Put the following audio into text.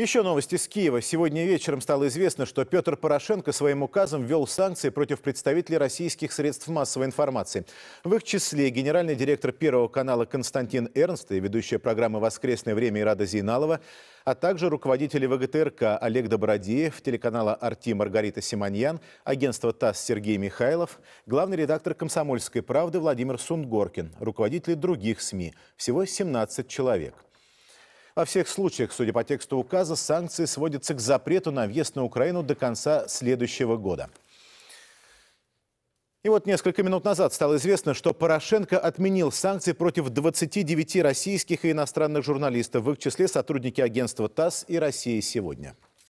Еще новости с Киева. Сегодня вечером стало известно, что Петр Порошенко своим указом ввел санкции против представителей российских средств массовой информации. В их числе генеральный директор Первого канала Константин Эрнст и ведущая программы «Воскресное время» Ирада Зейналова, а также руководители ВГТРК Олег Добродеев, телеканала «Арти» Маргарита Симоньян, агентство ТАСС Сергей Михайлов, главный редактор «Комсомольской правды» Владимир Сунгоркин, руководители других СМИ. Всего 17 человек. Во всех случаях, судя по тексту указа, санкции сводятся к запрету на въезд на Украину до конца следующего года. И вот несколько минут назад стало известно, что Порошенко отменил санкции против 29 российских и иностранных журналистов, в их числе сотрудники агентства ТАСС и «Россия сегодня».